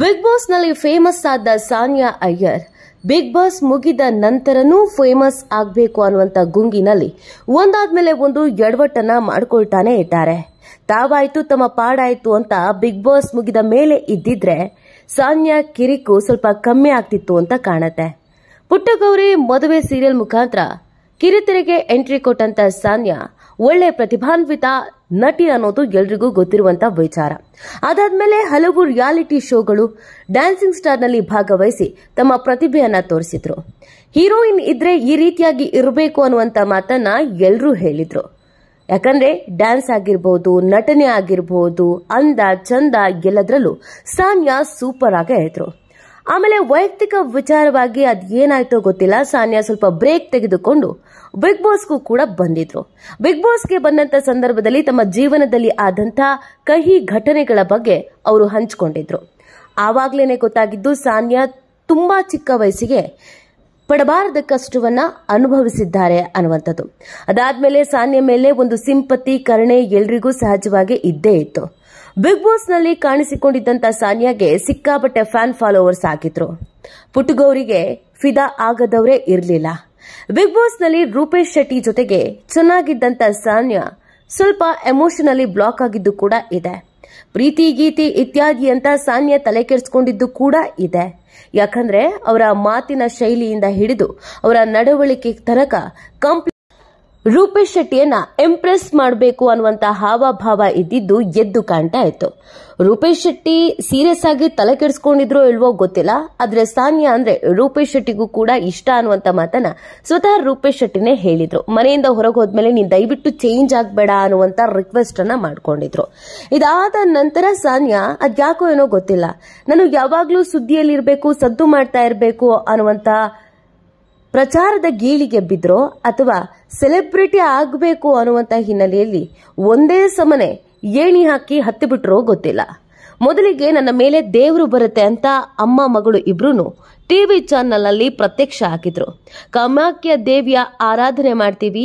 big boss ನಲ್ಲಿ famous ಆದ Sania Iyer big boss ಮುಗಿದ ನಂತರನೂ ಫೇಮಸ್ ಆಗಬೇಕು ಅನ್ನುವಂಥ ಗುಂಗಿನಲ್ಲಿ ಒಂದಾದ್ಮೇಲೆ ಒಂದು ಎಡವಟ್ಟನ್ನ ಮಾಡಿಕೊಳ್ತಾನೆ ಇದ್ದಾರೆ ತಾವಾಯ್ತು ತಮ್ಮ ಪಾಡಾಯ್ತು ಅಂತ ಬಿಗ್ ಬಾಸ್ ಮುಗಿದ ಮೇಲೆ ಇದ್ದಿದ್ರೆ ಸಾನ್ಯಾ ಕಿರಿಕು ಸ್ವಲ್ಪ ಕಮ್ಮಿ ಆಗ್ತಿತ್ತು ಅಂತ ಕಾಣತ್ತೆ ಪುಟ್ಟಗೌರಿ ಮದುವೆ ಸೀರಿಯಲ್ ಮುಖಾಂತರ ಕಿರಿತೆರೆಗೆ ಎಂಟ್ರಿ ಕೊಟ್ಟಂತ ಸಾನ್ಯಾ ಒಳ್ಳೆ ಪ್ರತಿಭಾನ್ವಿತ ನಟಿ ಅನ್ನೋದು ಎಲ್ರಿಗೂ ಗೊತ್ತಿರುವಂತ ವಿಚಾರ ಅದಾದ್ಮೇಲೆ ಹಲವು ರಿಯಾಲಿಟಿ ಶೋಗಳು ಡ್ಯಾನ್ಸಿಂಗ್ ಸ್ಟಾರ್ನಲ್ಲಿ ಭಾಗವಹಿಸಿ ತಮ್ಮ ಪ್ರತಿಭೆಯನ್ನ ತೋರಿಸಿದ್ರು ಹೀರೋಯಿನ್ ಇದ್ರೆ ಈ ರೀತಿಯಾಗಿ ಇರಬೇಕು ಅನ್ನುವಂತ ಮಾತನ್ನ ಎಲ್ಲರೂ ಹೇಳಿದ್ರು ಯಾಕಂದ್ರೆ ಡ್ಯಾನ್ಸ್ ಆಗಿರ್ಬೋದು ನಟನೆ ಆಗಿರ್ಬೋದು ಅಂದ ಚಂದ ಎಲ್ಲದರಲ್ಲೂ ಸಾನ್ಯಾ ಸೂಪರ್ ಆಗಿ ಹೇಳಿದ್ರು ಆಮೇಲೆ ವೈಯಕ್ತಿಕ ವಿಚಾರವಾಗಿ ಅದ್ ಏನಾಯ್ತು ಗೊತ್ತಿಲ್ಲ ಸಾನ್ಯಾ ಸ್ವಲ್ಪ ಬ್ರೇಕ್ ತೆಗೆದುಕೊಂಡು ಬಿಗ್ ಬಾಸ್ಗೂ ಕೂಡ ಬಂದಿದ್ರು ಬಿಗ್ ಬಾಸ್ಗೆ ಬಂದಂತ ಸಂದರ್ಭದಲ್ಲಿ ತಮ್ಮ ಜೀವನದಲ್ಲಿ ಆದಂತಹ ಕಹಿ ಘಟನೆಗಳ ಬಗ್ಗೆ ಅವರು ಹಂಚಿಕೊಂಡಿದ್ರು ಆವಾಗ್ಲೇನೆ ಗೊತ್ತಾಗಿದ್ದು ಸಾನ್ಯಾ ತುಂಬಾ ಚಿಕ್ಕ ವಯಸ್ಸಿಗೆ ಪಡಬಾರದ ಕಷ್ಟವನ್ನ ಅನುಭವಿಸಿದ್ದಾರೆ ಅನ್ನುವಂಥದ್ದು ಅದಾದ್ಮೇಲೆ ಸಾನ್ಯ ಮೇಲೆ ಒಂದು ಸಿಂಪತಿ ಕರುಣೆ ಎಲ್ರಿಗೂ ಸಹಜವಾಗಿ ಇದ್ದೇ ಇತ್ತು ಬಿಗ್ ಬಾಸ್ ನಲ್ಲಿ ಕಾಣಿಸಿಕೊಂಡಿದ್ದಂತ ಸಾನಿಯಾಗೆ ಸಿಕ್ಕಾಪಟ್ಟೆ ಫ್ಯಾನ್ ಫಾಲೋವರ್ಸ್ ಆಗಿದ್ರು ಪುಟಗೌರಿಗೆ ಫಿದಾ ಆಗದವರೇ ಇರಲಿಲ್ಲ ಬಿಗ್ ಬಾಸ್ ನಲ್ಲಿ ರೂಪೇಶ್ ಶೆಟ್ಟಿ ಜೊತೆಗೆ ಚೆನ್ನಾಗಿದ್ದಂತ ಸಾನ್ಯಾ ಸ್ವಲ್ಪ ಎಮೋಷನಲಿ ಬ್ಲಾಕ್ ಆಗಿದ್ದು ಕೂಡ ಇದೆ ಪ್ರೀತಿ ಗೀತಿ ಇತ್ಯಾದಿ ಅಂತ ಸಾನ್ಯಾ ತಲೆ ಕೆಡಿಸಿಕೊಂಡಿದ್ದು ಕೂಡ ಇದೆ ಯಾಕಂದ್ರೆ ಅವರ ಮಾತಿನ ಶೈಲಿಯಿಂದ ಹಿಡಿದು ಅವರ ನಡವಳಿಕೆ ತನಕ ಕಂಪ್ಲೀಟ್ ರೂಪೇಶ್ ಶೆಟ್ಟಿಯನ್ನ ಇಂಪ್ರೆಸ್ ಮಾಡಬೇಕು ಅನ್ನುವಂತ ಹಾವಭಾವ ಇದ್ದಿದ್ದು ಎದ್ದು ಕಾಣ್ತಾ ಇತ್ತು ರೂಪೇಶ್ ಶೆಟ್ಟಿ ಸೀರಿಯಸ್ ಆಗಿ ತಲೆ ಕೆಡಿಸ್ಕೊಂಡಿದ್ರೋ ಇಲ್ವೋ ಗೊತ್ತಿಲ್ಲ ಆದ್ರೆ ಸಾನ್ಯಾ ಅಂದ್ರೆ ರೂಪೇಶ್ ಶೆಟ್ಟಿಗೂ ಕೂಡ ಇಷ್ಟ ಅನ್ನುವಂತ ಮಾತನ್ನ ಸ್ವತಃ ರೂಪೇಶ್ ಶೆಟ್ಟಿನೇ ಹೇಳಿದ್ರು ಮನೆಯಿಂದ ಹೊರಗೆ ಹೋದ್ಮೇಲೆ ನೀನ್ ದಯವಿಟ್ಟು ಚೇಂಜ್ ಆಗಬೇಡ ಅನ್ನುವಂತ ರಿಕ್ವೆಸ್ಟ್ ಅನ್ನ ಮಾಡ್ಕೊಂಡಿದ್ರು ಇದಾದ ನಂತರ ಸಾನ್ಯಾ ಅದ್ಯಾಕೋ ಏನೋ ಗೊತ್ತಿಲ್ಲ ನಾನು ಯಾವಾಗ್ಲೂ ಸುದ್ದಿಯಲ್ಲಿರ್ಬೇಕು ಸದ್ದು ಮಾಡ್ತಾ ಇರಬೇಕು ಅನ್ನುವಂತ ಪ್ರಚಾರದ ಗೀಳಿಗೆ ಬಿದ್ರೋ ಅಥವಾ ಸೆಲೆಬ್ರಿಟಿ ಆಗಬೇಕು ಅನ್ನುವಂತ ಹಿನ್ನೆಲೆಯಲ್ಲಿ ಒಂದೇ ಸಮನೆ ಏಣಿ ಹಾಕಿ ಹತ್ತಿ ಗೊತ್ತಿಲ್ಲ ಮೊದಲಿಗೆ ನನ್ನ ಮೇಲೆ ದೇವರು ಬರುತ್ತೆ ಅಂತ ಅಮ್ಮ ಮಗಳು ಇಬ್ರು ಟಿವಿ ಚಾನಲ್ನಲ್ಲಿ ಪ್ರತ್ಯಕ್ಷ ಹಾಕಿದ್ರು ಕಾಮಾಖ್ಯ ದೇವಿಯ ಆರಾಧನೆ ಮಾಡ್ತೀವಿ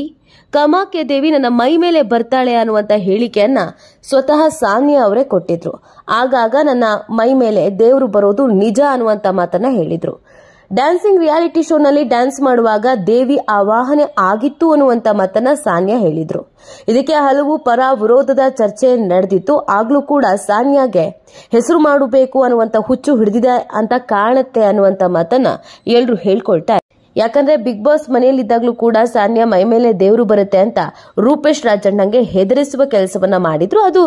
ಕಾಮಾಖ್ಯ ದೇವಿ ನನ್ನ ಮೈ ಮೇಲೆ ಬರ್ತಾಳೆ ಅನ್ನುವಂತ ಹೇಳಿಕೆಯನ್ನ ಸ್ವತಃ ಸಾನ್ಯ ಅವರೇ ಕೊಟ್ಟಿದ್ರು ಆಗಾಗ ನನ್ನ ಮೈ ಮೇಲೆ ದೇವರು ಬರೋದು ನಿಜ ಅನ್ನುವಂತ ಮಾತನ್ನ ಹೇಳಿದ್ರು ಡ್ಯಾನ್ಸಿಂಗ್ ರಿಯಾಲಿಟಿ ಶೋನಲ್ಲಿ ಡ್ಯಾನ್ಸ್ ಮಾಡುವಾಗ ದೇವಿ ಆವಾಹನೆ ಆಗಿತ್ತು ಅನ್ನುವಂತ ಮಾತನ್ನ ಸಾನ್ಯಾ ಹೇಳಿದ್ರು ಇದಕ್ಕೆ ಹಲವು ಪರ ವಿರೋಧದ ಚರ್ಚೆ ನಡೆದಿತ್ತು ಆಗ್ಲೂ ಕೂಡ ಸಾನ್ಯಾಗೆ ಹೆಸರು ಮಾಡಬೇಕು ಅನ್ನುವಂತ ಹುಚ್ಚು ಹಿಡಿದಿದೆ ಅಂತ ಕಾಣುತ್ತೆ ಅನ್ನುವಂತ ಮಾತನ್ನ ಎಲ್ರು ಹೇಳ್ಕೊಳ್ತಾರೆ ಯಾಕಂದ್ರೆ ಬಿಗ್ ಬಾಸ್ ಮನೆಯಲ್ಲಿದ್ದಾಗ್ಲೂ ಕೂಡ ಸಾನ್ಯಾ ಮೈ ಮೇಲೆ ದೇವರು ಬರುತ್ತೆ ಅಂತ ರೂಪೇಶ್ ರಾಜಣ್ಣಂಗೆ ಹೆದರಿಸುವ ಕೆಲಸವನ್ನ ಮಾಡಿದ್ರು ಅದು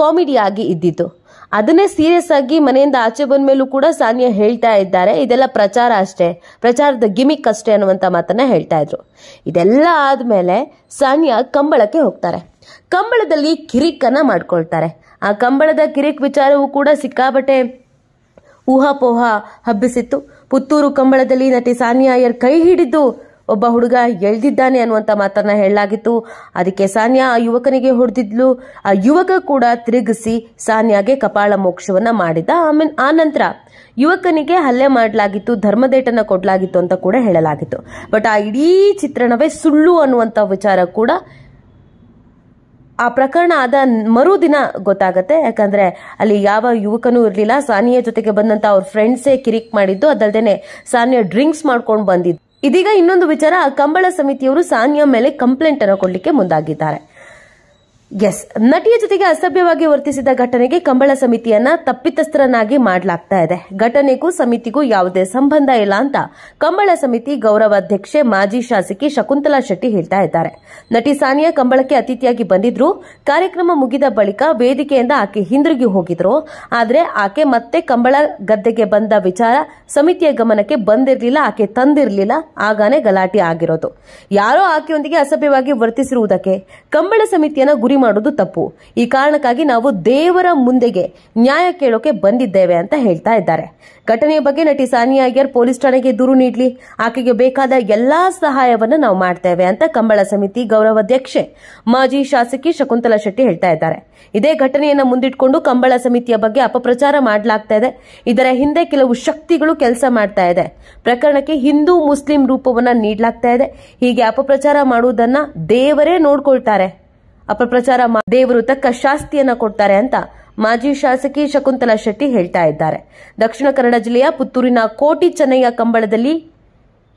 ಕಾಮಿಡಿಯಾಗಿ ಇದ್ದಿತ್ತು ಅದನ್ನೇ ಸೀರಿಯಸ್ ಆಗಿ ಮನೆಯಿಂದ ಆಚೆ ಬಂದ ಮೇಲೂ ಕೂಡ ಸಾನಿಯಾ ಹೇಳ್ತಾ ಇದ್ದಾರೆ ಇದೆಲ್ಲ ಪ್ರಚಾರ ಅಷ್ಟೇ ಪ್ರಚಾರದ ಗಿಮಿಕ್ ಅಷ್ಟೇ ಅನ್ನುವಂತ ಮಾತನ್ನ ಹೇಳ್ತಾ ಇದ್ರು ಇದೆಲ್ಲ ಆದ್ಮೇಲೆ ಸಾನಿಯಾ ಕಂಬಳಕ್ಕೆ ಹೋಗ್ತಾರೆ ಕಂಬಳದಲ್ಲಿ ಕಿರಿಕನ್ನ ಮಾಡ್ಕೊಳ್ತಾರೆ ಆ ಕಂಬಳದ ಕಿರಿಕ್ ವಿಚಾರವೂ ಕೂಡ ಸಿಕ್ಕಾಬಟ್ಟೆ ಊಹಾಪೋಹ ಹಬ್ಬಿಸಿತ್ತು ಪುತ್ತೂರು ಕಂಬಳದಲ್ಲಿ ನಟಿ ಸಾನಿಯಾ ಅಯ್ಯರ್ ಕೈ ಹಿಡಿದು ಒಬ್ಬ ಹುಡುಗ ಎಳ್ದಿದ್ದಾನೆ ಅನ್ನುವಂತ ಮಾತನ್ನ ಹೇಳಲಾಗಿತ್ತು ಅದಕ್ಕೆ ಸಾನ್ಯಾ ಆ ಯುವಕನಿಗೆ ಹೊಡೆದಿದ್ಲು ಆ ಯುವಕ ಕೂಡ ತಿರುಗಿಸಿ ಸಾನ್ಯಾಗೆ ಕಪಾಳ ಮೋಕ್ಷವನ್ನ ಮಾಡಿದ ಆಮೇಲೆ ಆ ನಂತರ ಯುವಕನಿಗೆ ಹಲ್ಲೆ ಮಾಡಲಾಗಿತ್ತು ಧರ್ಮದೇಟನ್ನ ಕೊಡಲಾಗಿತ್ತು ಅಂತ ಕೂಡ ಹೇಳಲಾಗಿತ್ತು ಬಟ್ ಆ ಇಡೀ ಚಿತ್ರಣವೇ ಸುಳ್ಳು ಅನ್ನುವಂಥ ವಿಚಾರ ಕೂಡ ಆ ಪ್ರಕರಣ ಆದ ಮರುದಿನ ಗೊತ್ತಾಗತ್ತೆ ಯಾಕಂದ್ರೆ ಅಲ್ಲಿ ಯಾವ ಯುವಕನೂ ಇರಲಿಲ್ಲ ಸಾನಿಯ ಜೊತೆಗೆ ಬಂದಂತ ಅವ್ರ ಫ್ರೆಂಡ್ಸೇ ಕಿರಿಕ್ ಮಾಡಿದ್ದು ಅದಲ್ದೇನೆ ಸಾನಿಯಾ ಡ್ರಿಂಕ್ಸ್ ಮಾಡ್ಕೊಂಡು ಬಂದಿದ್ದು ಇದೀಗ ಇನ್ನೊಂದು ವಿಚಾರ ಕಂಬಳ ಸಮಿತಿಯವರು ಸಾನ್ಯಾ ಮೇಲೆ ಕಂಪ್ಲೇಂಟ್ ಅನ್ನು ಕೊಡಲಿಕ್ಕೆ ಮುಂದಾಗಿದ್ದಾರೆ ಎಸ್ ನಟಿಯ ಜೊತೆಗೆ ಅಸಭ್ಯವಾಗಿ ವರ್ತಿಸಿದ ಘಟನೆಗೆ ಕಂಬಳ ಸಮಿತಿಯನ್ನ ತಪ್ಪಿತಸ್ಥರನ್ನಾಗಿ ಮಾಡಲಾಗ್ತಾ ಇದೆ ಘಟನೆಗೂ ಸಮಿತಿಗೂ ಯಾವುದೇ ಸಂಬಂಧ ಇಲ್ಲ ಅಂತ ಕಂಬಳ ಸಮಿತಿ ಗೌರವಾಧ್ಯಕ್ಷೆ ಮಾಜಿ ಶಾಸಕಿ ಶಕುಂತಲಾ ಶೆಟ್ಟಿ ಹೇಳ್ತಾ ಇದ್ದಾರೆ ನಟಿ ಸಾನಿಯಾ ಕಂಬಳಕ್ಕೆ ಅತಿಥಿಯಾಗಿ ಬಂದಿದ್ರು ಕಾರ್ಯಕ್ರಮ ಮುಗಿದ ಬಳಿಕ ವೇದಿಕೆಯಿಂದ ಆಕೆ ಹಿಂದಿರುಗಿ ಹೋಗಿದ್ರು ಆದರೆ ಆಕೆ ಮತ್ತೆ ಕಂಬಳ ಗದ್ದೆಗೆ ಬಂದ ವಿಚಾರ ಸಮಿತಿಯ ಗಮನಕ್ಕೆ ಬಂದಿರಲಿಲ್ಲ ಆಕೆ ತಂದಿರಲಿಲ್ಲ ಆಗಾನೇ ಗಲಾಟೆ ಆಗಿರೋದು ಯಾರೋ ಆಕೆಯೊಂದಿಗೆ ಅಸಭ್ಯವಾಗಿ ವರ್ತಿಸಿರುವುದಕ್ಕೆ ಕಂಬಳ ಸಮಿತಿಯನ್ನು ಗುರಿ ಮಾಡೋದು ತಪ್ಪು ಈ ಕಾರಣಕ್ಕಾಗಿ ನಾವು ದೇವರ ಮುಂದೆಗೆ ನ್ಯಾಯ ಕೇಳೋಕೆ ಬಂದಿದ್ದೇವೆ ಅಂತ ಹೇಳ್ತಾ ಇದ್ದಾರೆ ಘಟನೆಯ ಬಗ್ಗೆ ನಟಿ ಸಾನಿಯಾ ಅಯ್ಯರ್ ಪೊಲೀಸ್ ಠಾಣೆಗೆ ದೂರು ನೀಡಲಿ ಆಕೆಗೆ ಬೇಕಾದ ಎಲ್ಲಾ ಸಹಾಯವನ್ನು ನಾವು ಮಾಡ್ತೇವೆ ಅಂತ ಕಂಬಳ ಸಮಿತಿ ಗೌರವಾಧ್ಯಕ್ಷೆ ಮಾಜಿ ಶಾಸಕಿ ಶಕುಂತಲಾ ಶೆಟ್ಟಿ ಹೇಳ್ತಾ ಇದ್ದಾರೆ ಇದೇ ಘಟನೆಯನ್ನು ಮುಂದಿಟ್ಕೊಂಡು ಕಂಬಳ ಸಮಿತಿಯ ಬಗ್ಗೆ ಅಪಪ್ರಚಾರ ಮಾಡಲಾಗ್ತಾ ಇದೆ ಇದರ ಹಿಂದೆ ಕೆಲವು ಶಕ್ತಿಗಳು ಕೆಲಸ ಮಾಡ್ತಾ ಇದೆ ಪ್ರಕರಣಕ್ಕೆ ಹಿಂದೂ ಮುಸ್ಲಿಂ ರೂಪವನ್ನ ನೀಡಲಾಗ್ತಾ ಇದೆ ಹೀಗೆ ಅಪಪ್ರಚಾರ ಮಾಡುವುದನ್ನ ದೇವರೇ ನೋಡ್ಕೊಳ್ತಾರೆ ಅಪಪ್ರಚಾರ ದೇವರು ತಕ್ಕ ಶಾಸ್ತಿಯನ್ನ ಕೊಡ್ತಾರೆ ಅಂತ ಮಾಜಿ ಶಾಸಕಿ ಶಕುಂತಲಾ ಶೆಟ್ಟಿ ಹೇಳ್ತಾ ಇದ್ದಾರೆ ದಕ್ಷಿಣ ಕನ್ನಡ ಜಿಲ್ಲೆಯ ಪುತ್ತೂರಿನ ಕೋಟಿ ಚೆನ್ನಯ್ಯ ಕಂಬಳದಲ್ಲಿ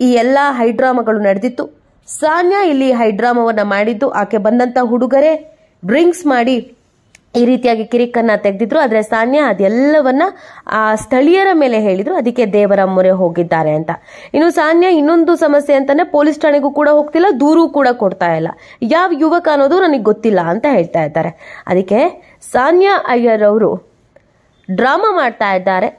ಈ ಎಲ್ಲಾ ಹೈಡ್ರಾಮಗಳು ನಡೆದಿತ್ತು ಸಾನ್ಯಾ ಇಲ್ಲಿ ಹೈಡ್ರಾಮವನ್ನ ಮಾಡಿದ್ದು ಆಕೆ ಬಂದಂತ ಹುಡುಗರೆ ಡ್ರಿಂಕ್ಸ್ ಮಾಡಿ ಈ ರೀತಿಯಾಗಿ ಕಿರಿಕನ್ನ ತೆಗೆದಿದ್ರು ಆದ್ರೆ ಸಾನ್ಯ ಅದೆಲ್ಲವನ್ನ ಆ ಸ್ಥಳೀಯರ ಮೇಲೆ ಹೇಳಿದ್ರು ಅದಕ್ಕೆ ದೇವರ ಮೊರೆ ಹೋಗಿದ್ದಾರೆ ಅಂತ ಇನ್ನು ಸಾನ್ಯ ಇನ್ನೊಂದು ಸಮಸ್ಯೆ ಅಂತಾನೆ ಪೊಲೀಸ್ ಠಾಣೆಗೂ ಕೂಡ ಹೋಗ್ತಿಲ್ಲ ದೂರು ಕೂಡ ಕೊಡ್ತಾ ಇಲ್ಲ ಯಾವ ಯುವಕ ಅನ್ನೋದು ನನಗೆ ಗೊತ್ತಿಲ್ಲ ಅಂತ ಹೇಳ್ತಾ ಇದ್ದಾರೆ ಅದಕ್ಕೆ ಸಾನ್ಯಾ ಅಯ್ಯರ್ ಅವರು ಡ್ರಾಮಾ ಮಾಡ್ತಾ ಇದ್ದಾರೆ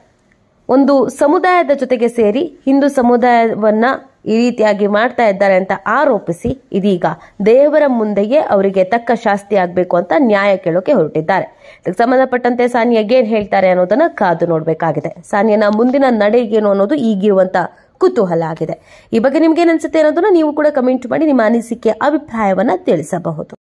ಒಂದು ಸಮುದಾಯದ ಜೊತೆಗೆ ಸೇರಿ ಹಿಂದೂ ಸಮುದಾಯವನ್ನ ಈ ರೀತಿಯಾಗಿ ಮಾಡ್ತಾ ಇದ್ದಾರೆ ಅಂತ ಆರೋಪಿಸಿ ಇದೀಗ ದೇವರ ಮುಂದೆಯೇ ಅವರಿಗೆ ತಕ್ಕ ಶಾಸ್ತಿ ಆಗಬೇಕು ಅಂತ ನ್ಯಾಯ ಕೇಳೋಕೆ ಹೊರಟಿದ್ದಾರೆ ಇದಕ್ಕೆ ಸಂಬಂಧಪಟ್ಟಂತೆ ಸಾನಿಯಾಗೆ ಏನು ಹೇಳ್ತಾರೆ ಅನ್ನೋದನ್ನ ಕಾದು ನೋಡಬೇಕಾಗಿದೆ ಸಾನಿಯನ ಮುಂದಿನ ನಡೆ ಏನು ಅನ್ನೋದು ಈಗಿರುವಂತ ಕುತೂಹಲ ಆಗಿದೆ ಈ ಬಗ್ಗೆ ನಿಮ್ಗೆ ಏನನ್ಸುತ್ತೆ ಅನ್ನೋದನ್ನ ನೀವು ಕೂಡ ಕಮೆಂಟ್ ಮಾಡಿ ನಿಮ್ಮ ಅನಿಸಿಕೆ ಅಭಿಪ್ರಾಯವನ್ನ ತಿಳಿಸಬಹುದು